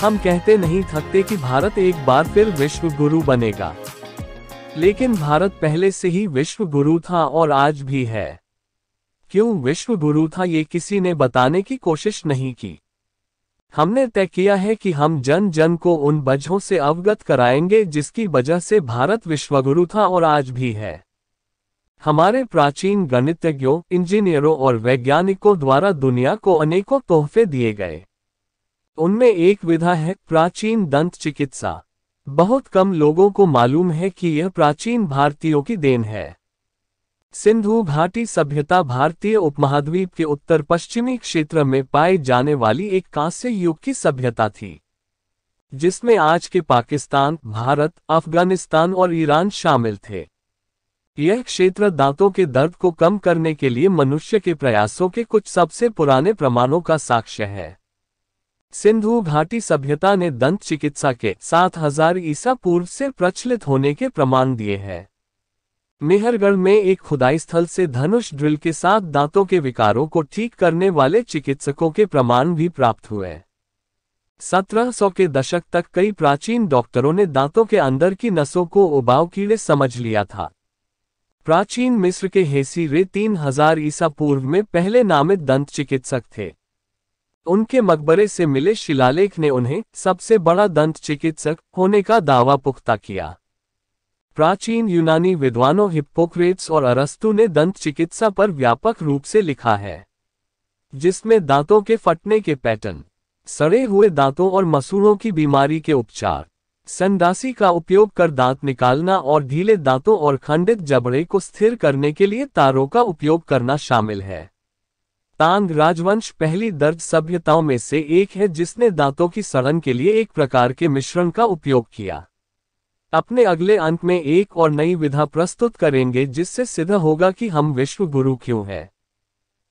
हम कहते नहीं थकते कि भारत एक बार फिर विश्व गुरु बनेगा लेकिन भारत पहले से ही विश्व गुरु था और आज भी है क्यों विश्व गुरु था ये किसी ने बताने की कोशिश नहीं की हमने तय किया है कि हम जन जन को उन वजहों से अवगत कराएंगे जिसकी वजह से भारत विश्वगुरु था और आज भी है हमारे प्राचीन गणितज्ञों इंजीनियरों और वैज्ञानिकों द्वारा दुनिया को अनेकों तोहफे दिए गए उनमें एक विधा है प्राचीन दंत चिकित्सा बहुत कम लोगों को मालूम है कि यह प्राचीन भारतीयों की देन है सिंधु घाटी सभ्यता भारतीय उपमहाद्वीप के उत्तर पश्चिमी क्षेत्र में पाए जाने वाली एक कांस्य युग की सभ्यता थी जिसमें आज के पाकिस्तान भारत अफगानिस्तान और ईरान शामिल थे यह क्षेत्र दांतों के दर्द को कम करने के लिए मनुष्य के प्रयासों के कुछ सबसे पुराने प्रमाणों का साक्ष्य है सिंधु घाटी सभ्यता ने दंत चिकित्सा के 7000 ईसा पूर्व से प्रचलित होने के प्रमाण दिए हैं मेहरगढ़ में एक खुदाई स्थल से धनुष ड्रिल के साथ दांतों के विकारों को ठीक करने वाले चिकित्सकों के प्रमाण भी प्राप्त हुए 1700 के दशक तक कई प्राचीन डॉक्टरों ने दांतों के अंदर की नसों को उबाव कीड़े समझ लिया था प्राचीन मिस्र के हेसी रे 3000 ईसा पूर्व में पहले नामित दंत चिकित्सक थे उनके मकबरे से मिले शिलालेख ने उन्हें सबसे बड़ा दंत चिकित्सक होने का दावा पुख्ता किया प्राचीन यूनानी विद्वानों हिप्पोक्रेट्स और अरस्तु ने दंत चिकित्सा पर व्यापक रूप से लिखा है जिसमें दांतों के फटने के पैटर्न सड़े हुए दांतों और मसूरों की बीमारी के उपचार संडासी का उपयोग कर दांत निकालना और ढीले दांतों और खंडित जबड़े को स्थिर करने के लिए तारों का उपयोग करना शामिल है तांग राजवंश पहली दर्द सभ्यताओं में से एक है जिसने दांतों की सड़न के लिए एक प्रकार के मिश्रण का उपयोग किया अपने अगले अंक में एक और नई विधा प्रस्तुत करेंगे जिससे सिद्ध होगा कि हम विश्व गुरु क्यों हैं